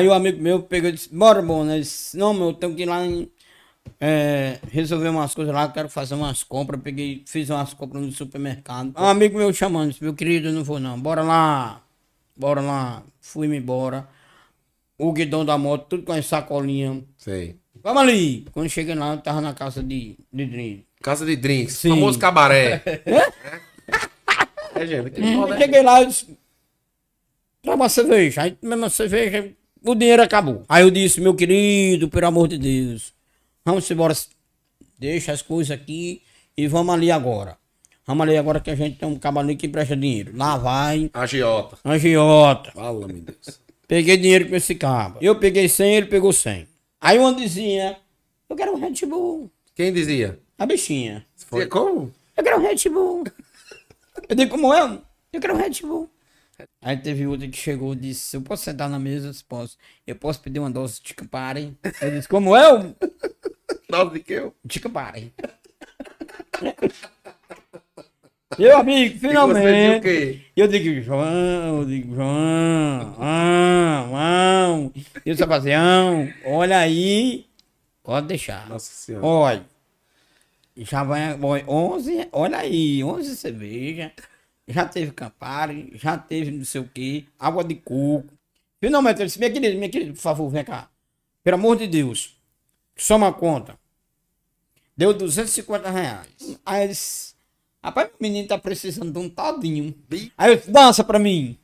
Aí o amigo meu pegou e disse, bora, bom né disse, não, meu, eu tenho que ir lá em, é, resolver umas coisas lá, quero fazer umas compras. Peguei, fiz umas compras no supermercado. Um amigo meu chamando, disse, meu querido, eu não vou não, bora lá, bora lá. Fui-me embora. O guidão da moto, tudo com as sacolinhas. Sei. Vamos ali. Quando cheguei lá, eu tava na casa de, de drinks. Casa de drinks, Sim. famoso cabaré. é, gente, que hum, Cheguei lá, eu disse, toma cerveja. Aí, mesmo cerveja o dinheiro acabou. Aí eu disse, meu querido, pelo amor de Deus, vamos embora, deixa as coisas aqui e vamos ali agora. Vamos ali agora que a gente tem um cabalinho que empresta dinheiro. Lá vai. Agiota. Agiota. Fala, meu Deus. Peguei dinheiro com esse cabo. Eu peguei 100, ele pegou 100. Aí uma dizia, eu quero um Red Bull. Quem dizia? A bichinha. Foi como? Eu quero um Red Bull. Eu digo, como é? Eu quero um Red Bull. Aí teve outro que chegou e disse: Eu posso sentar na mesa? Eu posso. Eu posso pedir uma dose de Campari? Eu disse: Como eu? Dose de que eu? De Campari. Meu amigo, finalmente. Eu digo, João, eu digo, João, João, João. E o Sebastião, olha aí. Pode deixar. Nossa senhora. Olha. Já vai, 11, olha aí, 11 cerveja já teve Campari, já teve não sei o que, água de coco. Finalmente ele disse, minha querida, minha querida, por favor, vem cá. Pelo amor de Deus, soma a conta. Deu 250 reais. Aí ele disse, rapaz, o menino tá precisando de um tadinho Aí eu disse, dança pra mim.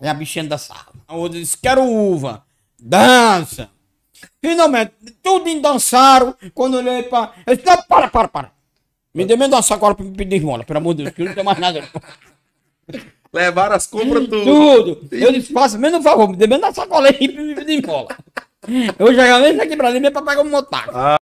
Aí a bichinha dançava. A outra disse, quero uva. Dança. Finalmente, tudo dançaram. Quando eu olhei pra... Ele disse, não, para, para, para. Me dê menos uma sacola pra me pedir esmola, pelo amor de Deus, que eu não tenho mais nada. Levaram as compras tudo. Tudo. Eu disse, faça menos um favor, me dê menos uma sacola aí pra me pedir esmola. Eu já ganhei isso aqui pra mim, é pra pagar um motaco. Ah.